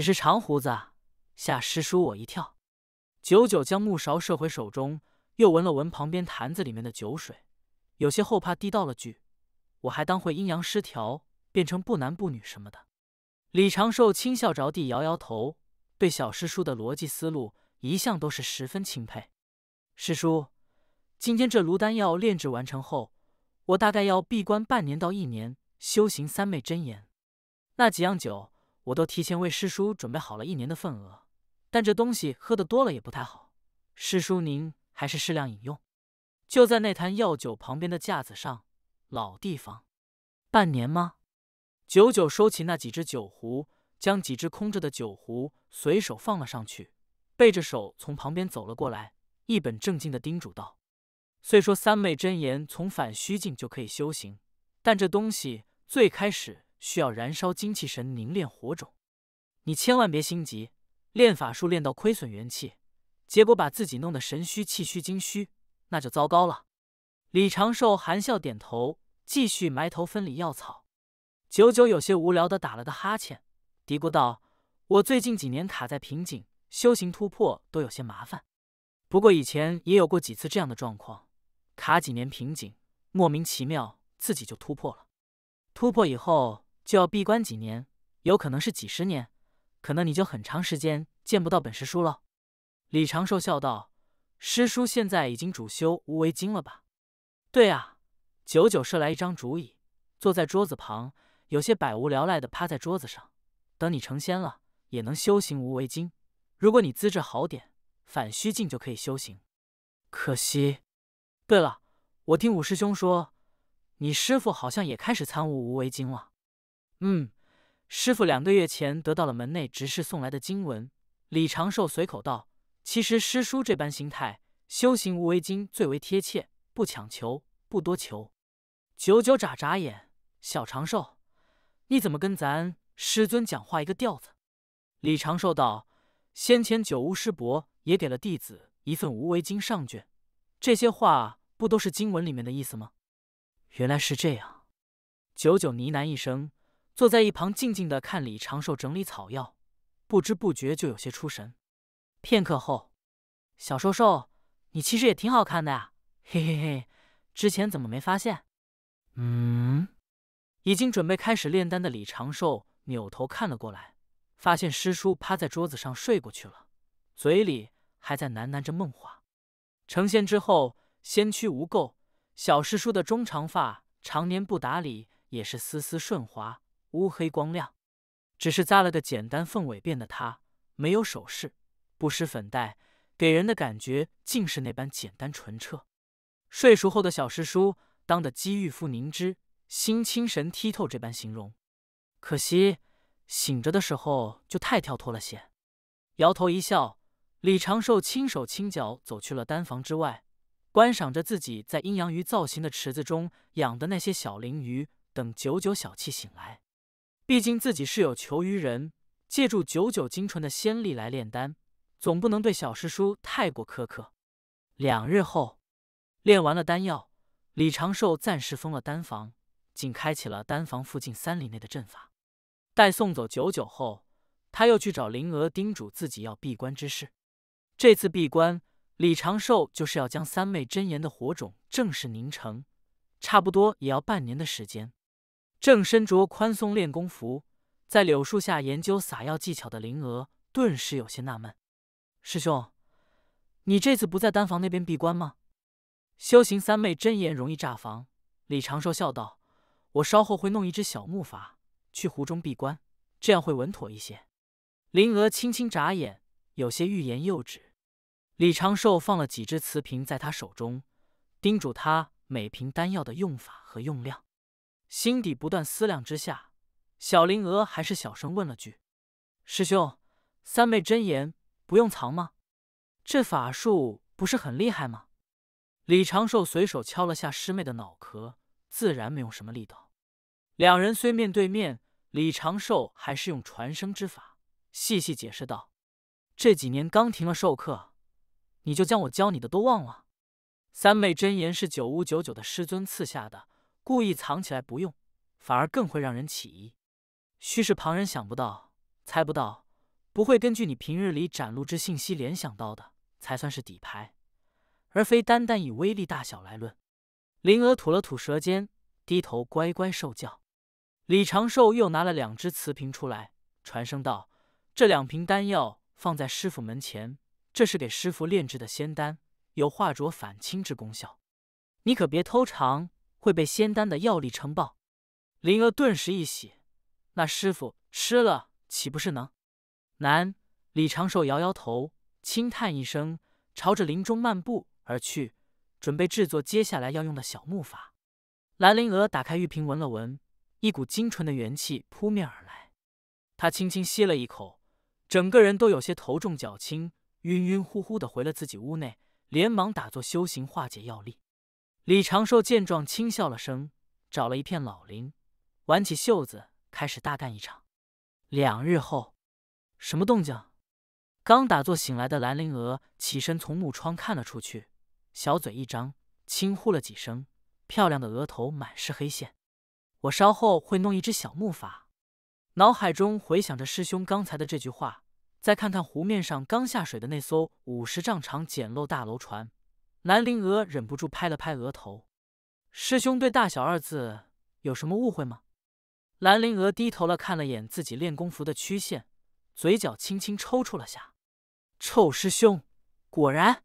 只是长胡子，吓师叔我一跳。九九将木勺射回手中，又闻了闻旁边坛子里面的酒水，有些后怕地道了句：“我还当会阴阳失调，变成不男不女什么的。”李长寿轻笑着地摇摇头，对小师叔的逻辑思路一向都是十分钦佩。师叔，今天这炉丹药炼制完成后，我大概要闭关半年到一年，修行三昧真言。那几样酒。我都提前为师叔准备好了一年的份额，但这东西喝的多了也不太好，师叔您还是适量饮用。就在那坛药酒旁边的架子上，老地方，半年吗？九九收起那几只酒壶，将几只空着的酒壶随手放了上去，背着手从旁边走了过来，一本正经的叮嘱道：“虽说三昧真言从返虚境就可以修行，但这东西最开始……”需要燃烧精气神凝练火种，你千万别心急，练法术练到亏损元气，结果把自己弄得神虚气虚精虚，那就糟糕了。李长寿含笑点头，继续埋头分离药草。九九有些无聊的打了个哈欠，嘀咕道：“我最近几年卡在瓶颈，修行突破都有些麻烦。不过以前也有过几次这样的状况，卡几年瓶颈，莫名其妙自己就突破了。突破以后。”就要闭关几年，有可能是几十年，可能你就很长时间见不到本师叔了。李长寿笑道：“师叔现在已经主修无为经了吧？”“对啊。”九九设来一张竹椅，坐在桌子旁，有些百无聊赖地趴在桌子上。等你成仙了，也能修行无为经。如果你资质好点，反虚境就可以修行。可惜。对了，我听五师兄说，你师父好像也开始参悟无为经了。嗯，师傅两个月前得到了门内执事送来的经文。李长寿随口道：“其实师叔这般心态，修行无为经最为贴切，不强求，不多求。”九九眨眨眼：“小长寿，你怎么跟咱师尊讲话一个调子？”李长寿道：“先前九巫师伯也给了弟子一份无为经上卷，这些话不都是经文里面的意思吗？”原来是这样，九九呢喃一声。坐在一旁静静的看李长寿整理草药，不知不觉就有些出神。片刻后，小兽兽，你其实也挺好看的呀，嘿嘿嘿，之前怎么没发现？嗯，已经准备开始炼丹的李长寿扭头看了过来，发现师叔趴在桌子上睡过去了，嘴里还在喃喃着梦话。成仙之后，仙躯无垢，小师叔的中长发常年不打理，也是丝丝顺滑。乌黑光亮，只是扎了个简单凤尾辫的他，没有首饰，不施粉黛，给人的感觉竟是那般简单纯澈。睡熟后的小师叔，当得肌肤凝脂，心清神剔透，这般形容。可惜，醒着的时候就太跳脱了些。摇头一笑，李长寿轻手轻脚走去了丹房之外，观赏着自己在阴阳鱼造型的池子中养的那些小灵鱼。等九九小气醒来。毕竟自己是有求于人，借助九九精纯的仙力来炼丹，总不能对小师叔太过苛刻。两日后，炼完了丹药，李长寿暂时封了丹房，仅开启了丹房附近三里内的阵法。待送走九九后，他又去找灵娥，叮嘱自己要闭关之事。这次闭关，李长寿就是要将三昧真言的火种正式凝成，差不多也要半年的时间。正身着宽松练功服，在柳树下研究撒药技巧的灵娥，顿时有些纳闷：“师兄，你这次不在丹房那边闭关吗？”“修行三昧真言容易炸房。”李长寿笑道，“我稍后会弄一只小木筏去湖中闭关，这样会稳妥一些。”灵娥轻轻眨眼，有些欲言又止。李长寿放了几只瓷瓶在他手中，叮嘱他每瓶丹药的用法和用量。心底不断思量之下，小灵娥还是小声问了句：“师兄，三昧真言不用藏吗？这法术不是很厉害吗？”李长寿随手敲了下师妹的脑壳，自然没用什么力道。两人虽面对面，李长寿还是用传声之法细细解释道：“这几年刚停了授课，你就将我教你的都忘了？三昧真言是九五九九的师尊赐下的。”故意藏起来不用，反而更会让人起疑。须是旁人想不到、猜不到、不会根据你平日里展露之信息联想到的，才算是底牌，而非单单以威力大小来论。林娥吐了吐舌尖，低头乖乖受教。李长寿又拿了两只瓷瓶出来，传声道：“这两瓶丹药放在师傅门前，这是给师傅炼制的仙丹，有化浊反清之功效。你可别偷尝。”会被仙丹的药力撑爆，灵娥顿时一喜，那师傅吃了岂不是能？难，李长寿摇摇头，轻叹一声，朝着林中漫步而去，准备制作接下来要用的小木筏。兰灵娥打开玉瓶，闻了闻，一股精纯的元气扑面而来，她轻轻吸了一口，整个人都有些头重脚轻，晕晕乎乎的回了自己屋内，连忙打坐修行，化解药力。李长寿见状，轻笑了声，找了一片老林，挽起袖子，开始大干一场。两日后，什么动静？刚打坐醒来的兰陵娥起身，从木窗看了出去，小嘴一张，轻呼了几声，漂亮的额头满是黑线。我稍后会弄一只小木筏。脑海中回想着师兄刚才的这句话，再看看湖面上刚下水的那艘五十丈长简陋大楼船。兰陵娥忍不住拍了拍额头，师兄对“大小”二字有什么误会吗？兰陵娥低头了看了眼自己练功服的曲线，嘴角轻轻抽搐了下。臭师兄，果然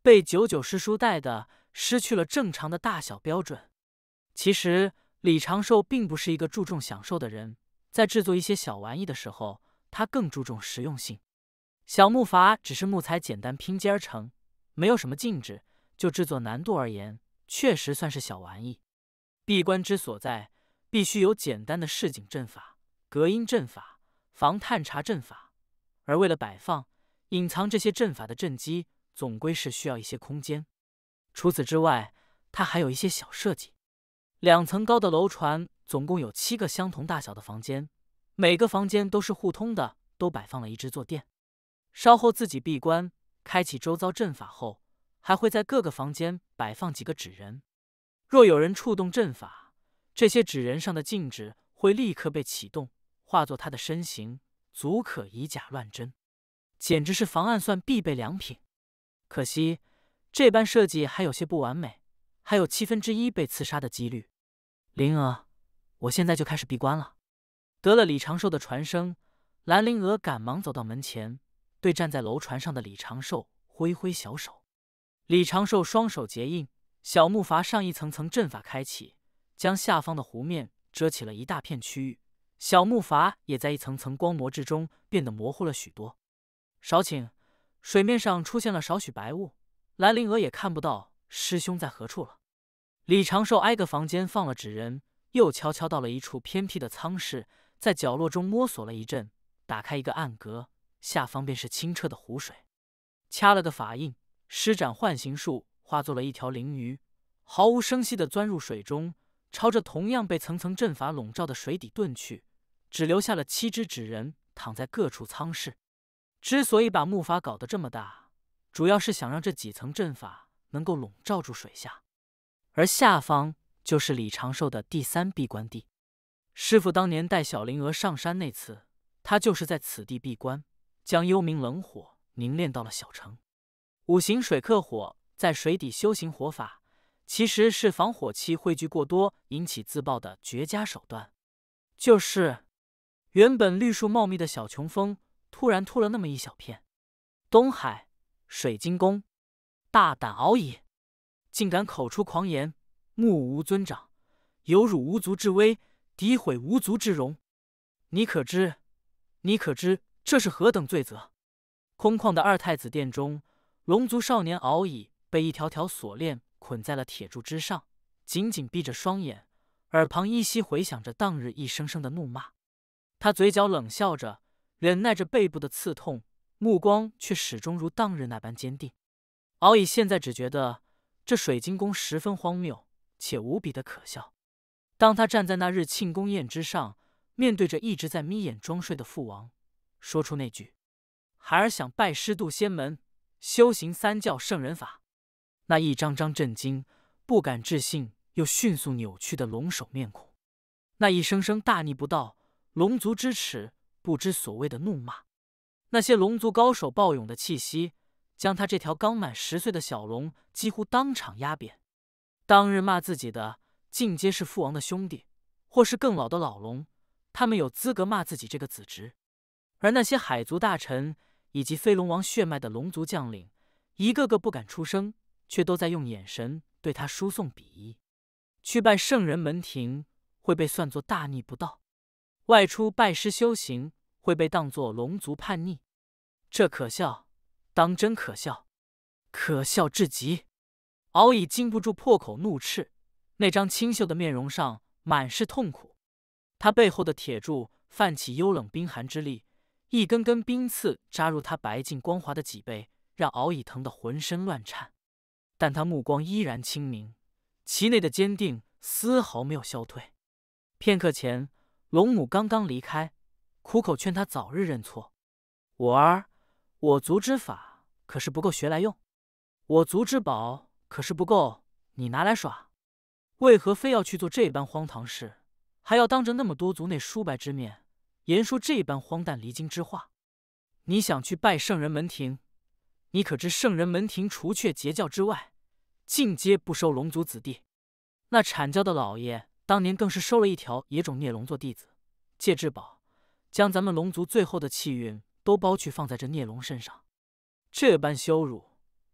被九九师叔带的失去了正常的大小标准。其实李长寿并不是一个注重享受的人，在制作一些小玩意的时候，他更注重实用性。小木筏只是木材简单拼接而成，没有什么禁制，就制作难度而言，确实算是小玩意。闭关之所在，必须有简单的市井阵法、隔音阵法、防探查阵法。而为了摆放、隐藏这些阵法的阵基，总归是需要一些空间。除此之外，它还有一些小设计。两层高的楼船总共有七个相同大小的房间，每个房间都是互通的，都摆放了一只坐垫。稍后自己闭关，开启周遭阵法后。还会在各个房间摆放几个纸人，若有人触动阵法，这些纸人上的禁制会立刻被启动，化作他的身形，足可以假乱真，简直是防暗算必备良品。可惜这般设计还有些不完美，还有七分之一被刺杀的几率。灵娥，我现在就开始闭关了。得了李长寿的传声，兰灵娥赶忙走到门前，对站在楼船上的李长寿挥挥小手。李长寿双手结印，小木筏上一层层阵法开启，将下方的湖面遮起了一大片区域。小木筏也在一层层光膜之中变得模糊了许多。少顷，水面上出现了少许白雾，兰陵娥也看不到师兄在何处了。李长寿挨个房间放了纸人，又悄悄到了一处偏僻的舱室，在角落中摸索了一阵，打开一个暗格，下方便是清澈的湖水，掐了个法印。施展幻形术，化作了一条灵鱼，毫无声息地钻入水中，朝着同样被层层阵法笼罩的水底遁去，只留下了七只纸人躺在各处舱室。之所以把木筏搞得这么大，主要是想让这几层阵法能够笼罩住水下，而下方就是李长寿的第三闭关地。师傅当年带小灵儿上山那次，他就是在此地闭关，将幽冥冷火凝练到了小城。五行水克火，在水底修行火法，其实是防火气汇聚过多引起自爆的绝佳手段。就是，原本绿树茂密的小琼峰，突然秃了那么一小片。东海水晶宫，大胆敖也，竟敢口出狂言，目无尊长，有辱无族之威，诋毁无族之荣。你可知？你可知这是何等罪责？空旷的二太子殿中。龙族少年敖乙被一条条锁链捆在了铁柱之上，紧紧闭着双眼，耳旁依稀回响着当日一声声的怒骂。他嘴角冷笑着，忍耐着背部的刺痛，目光却始终如当日那般坚定。敖乙现在只觉得这水晶宫十分荒谬，且无比的可笑。当他站在那日庆功宴之上，面对着一直在眯眼装睡的父王，说出那句：“孩儿想拜师渡仙门。”修行三教圣人法，那一张张震惊、不敢置信又迅速扭曲的龙首面孔，那一声声大逆不道、龙族之耻、不知所谓的怒骂，那些龙族高手暴涌的气息，将他这条刚满十岁的小龙几乎当场压扁。当日骂自己的，尽皆是父王的兄弟，或是更老的老龙，他们有资格骂自己这个子侄，而那些海族大臣。以及飞龙王血脉的龙族将领，一个个不敢出声，却都在用眼神对他输送鄙夷。去拜圣人门庭会被算作大逆不道，外出拜师修行会被当作龙族叛逆。这可笑，当真可笑，可笑至极！敖乙禁不住破口怒斥，那张清秀的面容上满是痛苦。他背后的铁柱泛起幽冷冰寒之力。一根根冰刺扎入他白净光滑的脊背，让敖乙疼得浑身乱颤，但他目光依然清明，其内的坚定丝毫没有消退。片刻前，龙母刚刚离开，苦口劝他早日认错。我儿，我族之法可是不够学来用，我族之宝可是不够你拿来耍，为何非要去做这般荒唐事，还要当着那么多族内叔伯之面？言说这般荒诞离经之话，你想去拜圣人门庭？你可知圣人门庭除却截教之外，尽皆不收龙族子弟。那阐教的老爷当年更是收了一条野种孽龙做弟子，借至宝将咱们龙族最后的气运都包去放在这孽龙身上。这般羞辱，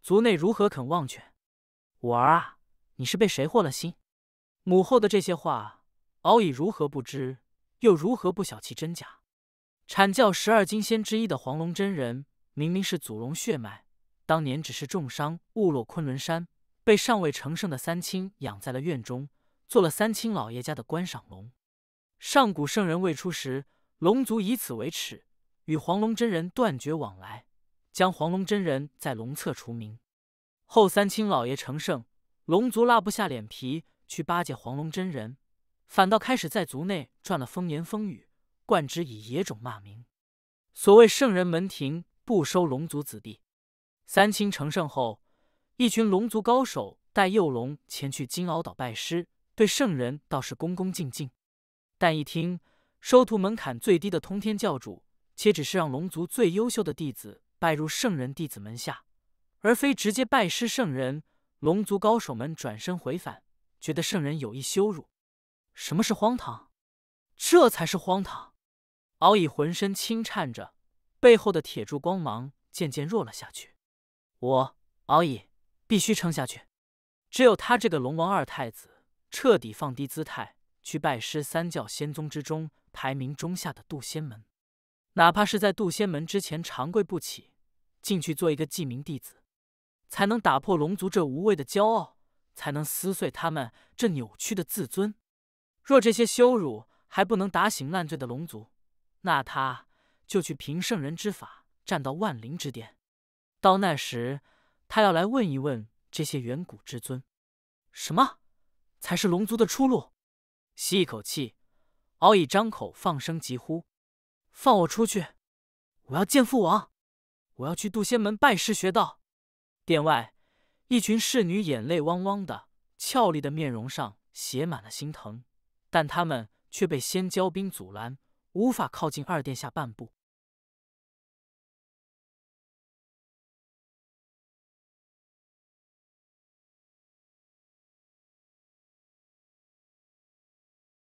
族内如何肯忘却？我儿啊，你是被谁惑了心？母后的这些话，敖已如何不知？又如何不晓其真假？阐教十二金仙之一的黄龙真人，明明是祖龙血脉，当年只是重伤误落昆仑山，被尚未成圣的三清养在了院中，做了三清老爷家的观赏龙。上古圣人未出时，龙族以此为耻，与黄龙真人断绝往来，将黄龙真人在龙侧除名。后三清老爷成圣，龙族拉不下脸皮去巴结黄龙真人。反倒开始在族内赚了风言风语，冠之以野种骂名。所谓圣人门庭不收龙族子弟。三清成圣后，一群龙族高手带幼龙前去金鳌岛拜师，对圣人倒是恭恭敬敬。但一听收徒门槛最低的通天教主，且只是让龙族最优秀的弟子拜入圣人弟子门下，而非直接拜师圣人，龙族高手们转身回返，觉得圣人有意羞辱。什么是荒唐？这才是荒唐！敖乙浑身轻颤着，背后的铁柱光芒渐渐弱了下去。我敖乙必须撑下去。只有他这个龙王二太子，彻底放低姿态，去拜师三教仙宗之中排名中下的渡仙门，哪怕是在渡仙门之前长跪不起，进去做一个记名弟子，才能打破龙族这无谓的骄傲，才能撕碎他们这扭曲的自尊。若这些羞辱还不能打醒烂醉的龙族，那他就去凭圣人之法站到万灵之巅。到那时，他要来问一问这些远古至尊，什么才是龙族的出路？吸一口气，敖乙张口放声疾呼：“放我出去！我要见父王！我要去渡仙门拜师学道！”殿外，一群侍女眼泪汪汪的，俏丽的面容上写满了心疼。但他们却被先骄兵阻拦，无法靠近二殿下半步。